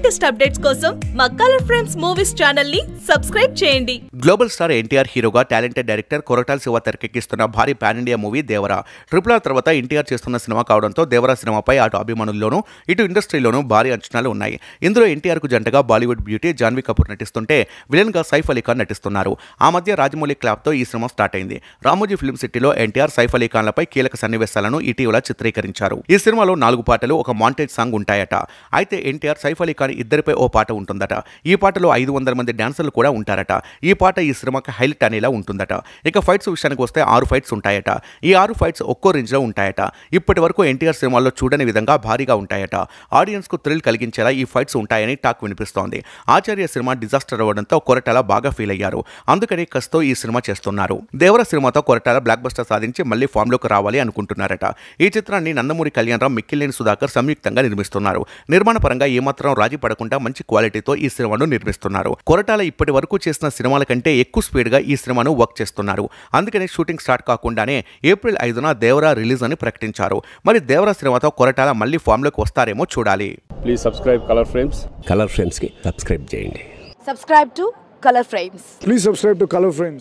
latest updates కోసం మా colour frames movies channel ని సబ్స్క్రైబ్ చేయండి గ్లోబల్ స్టార్ ఎన్టీఆర్ హీరోగా టాలెంటెడ్ డైరెక్టర్ కొరటాల్ శివ తెరకెక్కిస్తున్న భారీ pan India movie Devara triple R తర్వాత ఎన్టీఆర్ చేస్తున్న సినిమా కావడంతో దేవరా సినిమాపై అటు అభిమానుల్లోనూ ఇటు ఇండస్ట్రీలోనూ భారీ అంచనాలు ఉన్నాయి ఇందులో ఎన్టీఆర్ కు జంటగా బాలీవుడ్ బ్యూటీ జాన్వీ కపూర్ నటిస్తుంటే విలన్ గా సైఫ్ అలీ ఖాన్ నటిస్తున్నారు ఆ మధ్య రాజమౌళి క్లాప్ తో ఈ సినిమా స్టార్ట్ అయింది రామోజీ ఫిల్మ్ సిటీలో ఎన్టీఆర్ సైఫ్ అలీ లపై కీలక సన్నివేశాలను ఇటీవల చిత్రీకరించారు ఈ సినిమాలో నాలుగు పాటలు ఒక మాంటేజ్ సాంగ్ ఉంటాయట అయితే ఎన్టీఆర్ సైఫ్ అలీ ఖాన్ కుమార్ ఇద్దరిపై ఓ పాట ఉంటుందట ఈ పాటలో ఐదు వందల మంది డాన్సర్లు కూడా ఉంటారట ఈ పాట ఈ సినిమాకి హైలైట్ అనేలా ఉంటుందట ఇక ఫైట్స్ విషయానికి వస్తే ఆరు ఫైట్స్ ఉంటాయట ఈ ఆరు ఫైట్స్ ఒక్కో రేంజ్లో ఉంటాయట ఇప్పటి వరకు ఎన్టీఆర్ సినిమాల్లో చూడని విధంగా భారీగా ఉంటాయట ఆడియన్స్కు థ్రిల్ కలిగించేలా ఈ ఫైట్స్ ఉంటాయని టాక్ వినిపిస్తోంది ఆచార్య సినిమా డిజాస్టర్ అవ్వడంతో కొరటాల బాగా ఫీల్ అయ్యారు అందుకని కస్తో ఈ సినిమా చేస్తున్నారు దేవర సినిమాతో కొరటాల బ్లాక్ బస్టర్ సాధించి మళ్ళీ ఫామ్లోకి రావాలి అనుకుంటున్నారట ఈ చిత్రాన్ని నందమూరి కళ్యాణరావు మిక్కిలేని సుధాకర్ సంయుక్తంగా నిర్మిస్తున్నారు నిర్మాణ పరంగా ఏమాత్రం రాజీ పడకుండా మంచి క్వాలిటీతో ఈ సినిమాను నిర్మిస్తున్నారు కొరటాల ఇప్పటి వరకు చేసిన సినిమాల కంటే ఎక్కువ స్పీడ్గా ఈ సినిమాను వర్క్ చేస్తున్నారు అందుకనే షూటింగ్ స్టార్ట్ కాకుండానే ఏప్రిల్ ఐదున దేవరా రిలీజ్ అని ప్రకటించారు మరి దేవరా సినిమాతో కొరటాల మళ్ళీ ఫామ్లోకి వస్తారేమో చూడాలి please subscribe colour frames colour frames కి సబ్స్క్రైబ్ చేయండి subscribe to colour frames please subscribe to colour frames